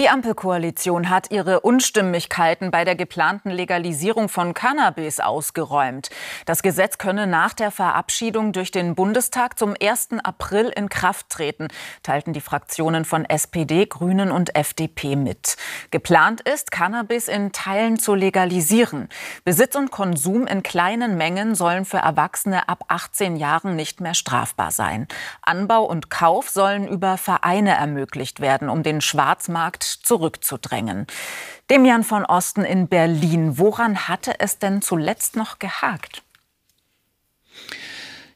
Die Ampelkoalition hat ihre Unstimmigkeiten bei der geplanten Legalisierung von Cannabis ausgeräumt. Das Gesetz könne nach der Verabschiedung durch den Bundestag zum 1. April in Kraft treten, teilten die Fraktionen von SPD, Grünen und FDP mit. Geplant ist, Cannabis in Teilen zu legalisieren. Besitz und Konsum in kleinen Mengen sollen für Erwachsene ab 18 Jahren nicht mehr strafbar sein. Anbau und Kauf sollen über Vereine ermöglicht werden, um den Schwarzmarkt Markt zurückzudrängen. Demian von Osten in Berlin, woran hatte es denn zuletzt noch gehakt?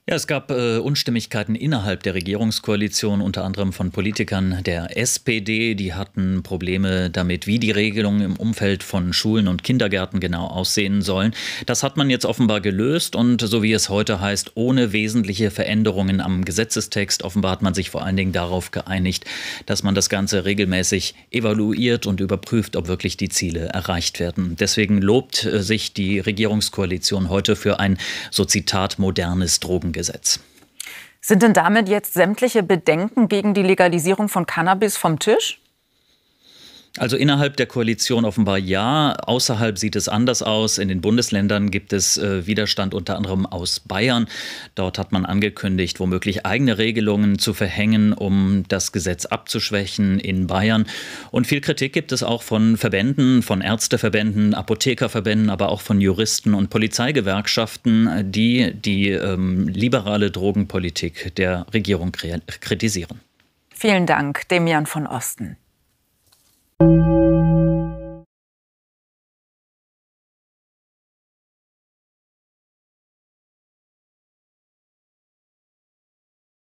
Ja, es gab äh, Unstimmigkeiten innerhalb der Regierungskoalition, unter anderem von Politikern der SPD. Die hatten Probleme damit, wie die Regelungen im Umfeld von Schulen und Kindergärten genau aussehen sollen. Das hat man jetzt offenbar gelöst und so wie es heute heißt, ohne wesentliche Veränderungen am Gesetzestext. Offenbar hat man sich vor allen Dingen darauf geeinigt, dass man das Ganze regelmäßig evaluiert und überprüft, ob wirklich die Ziele erreicht werden. Deswegen lobt äh, sich die Regierungskoalition heute für ein, so Zitat, modernes Drogengesetz. Gesetz. Sind denn damit jetzt sämtliche Bedenken gegen die Legalisierung von Cannabis vom Tisch? Also innerhalb der Koalition offenbar ja. Außerhalb sieht es anders aus. In den Bundesländern gibt es äh, Widerstand unter anderem aus Bayern. Dort hat man angekündigt, womöglich eigene Regelungen zu verhängen, um das Gesetz abzuschwächen in Bayern. Und viel Kritik gibt es auch von Verbänden, von Ärzteverbänden, Apothekerverbänden, aber auch von Juristen und Polizeigewerkschaften, die die ähm, liberale Drogenpolitik der Regierung kritisieren. Vielen Dank, Demian von Osten.